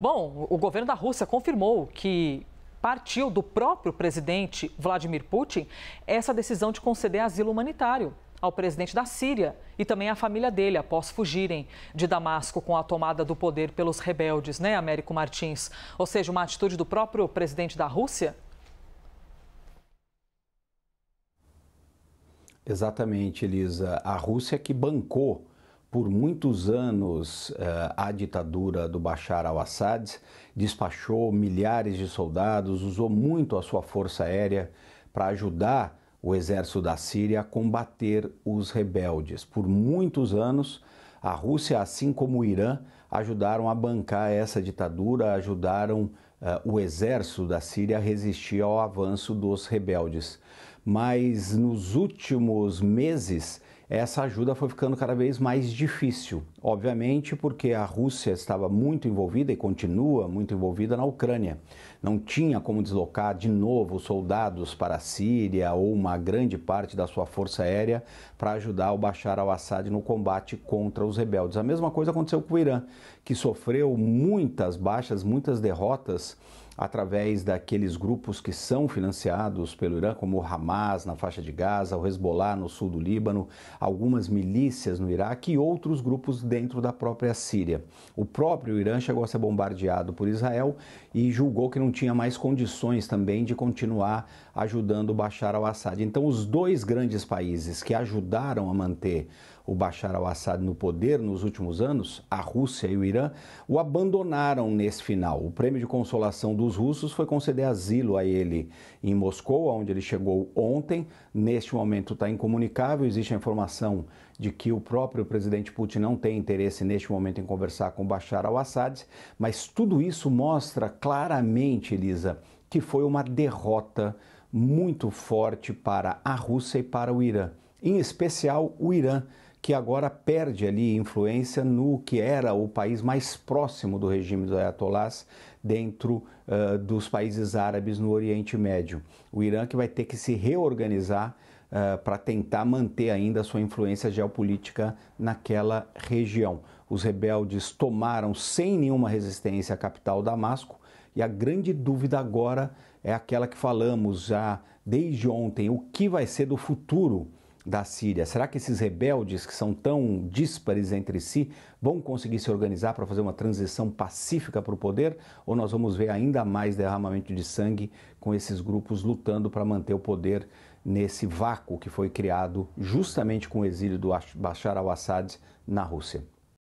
Bom, o governo da Rússia confirmou que partiu do próprio presidente Vladimir Putin essa decisão de conceder asilo humanitário ao presidente da Síria e também à família dele após fugirem de Damasco com a tomada do poder pelos rebeldes, né, Américo Martins? Ou seja, uma atitude do próprio presidente da Rússia? Exatamente, Elisa. A Rússia que bancou por muitos anos, eh, a ditadura do Bashar al-Assad despachou milhares de soldados, usou muito a sua força aérea para ajudar o exército da Síria a combater os rebeldes. Por muitos anos, a Rússia, assim como o Irã, ajudaram a bancar essa ditadura, ajudaram eh, o exército da Síria a resistir ao avanço dos rebeldes. Mas nos últimos meses, essa ajuda foi ficando cada vez mais difícil. Obviamente, porque a Rússia estava muito envolvida e continua muito envolvida na Ucrânia. Não tinha como deslocar de novo soldados para a Síria ou uma grande parte da sua força aérea para ajudar o Bashar al-Assad no combate contra os rebeldes. A mesma coisa aconteceu com o Irã, que sofreu muitas baixas, muitas derrotas através daqueles grupos que são financiados pelo Irã, como o Hamas na faixa de Gaza, o Hezbollah no sul do Líbano, algumas milícias no Iraque e outros grupos dentro da própria Síria. O próprio Irã chegou a ser bombardeado por Israel e julgou que não tinha mais condições também de continuar ajudando Bashar al-Assad. Então, os dois grandes países que ajudaram a manter o Bashar al-Assad no poder nos últimos anos, a Rússia e o Irã o abandonaram nesse final. O prêmio de consolação dos russos foi conceder asilo a ele em Moscou, onde ele chegou ontem. Neste momento está incomunicável, existe a informação de que o próprio presidente Putin não tem interesse neste momento em conversar com Bashar al-Assad, mas tudo isso mostra claramente, Elisa, que foi uma derrota muito forte para a Rússia e para o Irã, em especial o Irã que agora perde ali influência no que era o país mais próximo do regime dos Ayatollahs dentro uh, dos países árabes no Oriente Médio. O Irã que vai ter que se reorganizar uh, para tentar manter ainda a sua influência geopolítica naquela região. Os rebeldes tomaram sem nenhuma resistência a capital Damasco e a grande dúvida agora é aquela que falamos já desde ontem: o que vai ser do futuro? da Síria. Será que esses rebeldes que são tão díspares entre si vão conseguir se organizar para fazer uma transição pacífica para o poder? Ou nós vamos ver ainda mais derramamento de sangue com esses grupos lutando para manter o poder nesse vácuo que foi criado justamente com o exílio do Bashar al-Assad na Rússia?